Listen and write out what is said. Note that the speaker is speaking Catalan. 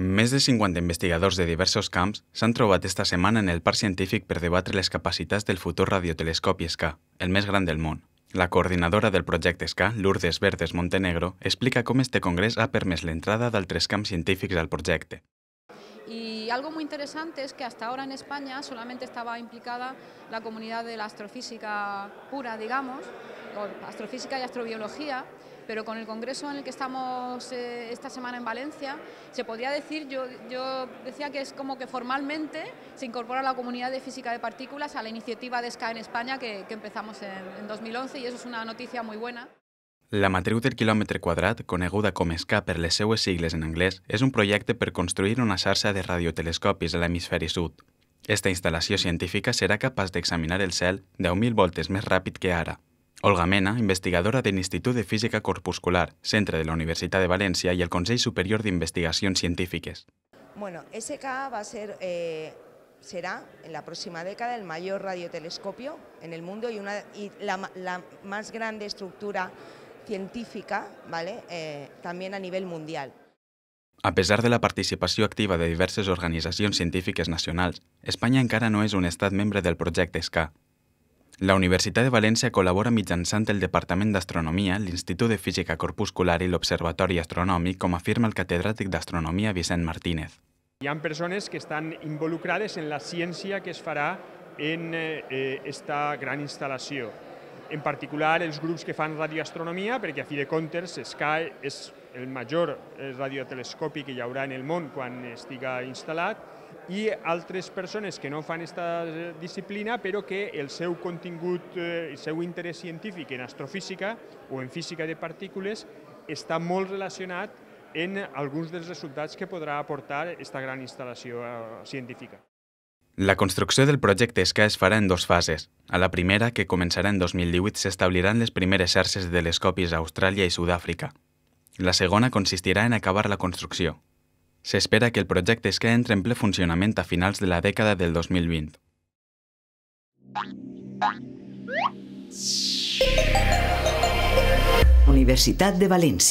Més de 50 investigadors de diversos camps s'han trobat esta setmana en el Parc Científic per debatre les capacitats del futur radiotelescopi SK, el més gran del món. La coordinadora del projecte SK, Lourdes Verdes Montenegro, explica com este congrés ha permès l'entrada d'altres camps científics al projecte. Y algo muy interesante es que hasta ahora en España solamente estaba implicada la comunidad de la astrofísica pura, digamos, o astrofísica y astrobiología, pero con el congreso en el que estamos eh, esta semana en Valencia, se podría decir, yo, yo decía que es como que formalmente se incorpora la comunidad de física de partículas a la iniciativa de SCA en España que, que empezamos en, en 2011 y eso es una noticia muy buena. La matriu del quilòmetre quadrat, coneguda com SCA per les seues sigles en anglès, és un projecte per construir una xarxa de radiotelescopis a l'hemisferi sud. Esta instal·lació científica serà capaç d'examinar el cel 10.000 voltes més ràpid que ara, Olga Mena, investigadora de l'Institut de Física Corpuscular, Centre de la Universitat de València i el Consell Superior d'Investigacions Científiques. Bueno, SK va a ser, eh, será en la próxima década el mayor radiotelescopio en el mundo y, una, y la, la, más grande estructura científica ¿vale? Eh, también a nivel mundial. A pesar de la participació activa de diverses organitzacions científiques nacionals, Espanya encara no és un estat membre del projecte SCA, la Universitat de València col·labora mitjançant el Departament d'Astronomia, l'Institut de Física Corpuscular i l'Observatori Astronòmic, com afirma el catedràtic d'Astronomia Vicent Martínez. Hi ha persones que estan involucrades en la ciència que es farà en aquesta eh, gran instal·lació. En particular, els grups que fan radioastronomia, perquè a fi de comptes Sky és el major eh, radiotelescopi que hi haurà en el món quan estiga instal·lat, i altres persones que no fan aquesta eh, disciplina però que el seu contingut, eh, el seu interès científic en astrofísica o en física de partícules està molt relacionat en alguns dels resultats que podrà aportar aquesta gran instal·lació eh, científica. La construcció del projecte ESCA es farà en dues fases. A la primera, que començarà en 2018, s'establiran les primeres xarxes de telescopis a Austràlia i Sud-àfrica. La segona consistirà en acabar la construcció, S'espera que el projecte es quedi entre en ple funcionament a finals de la dècada del 2020. Universitat de València.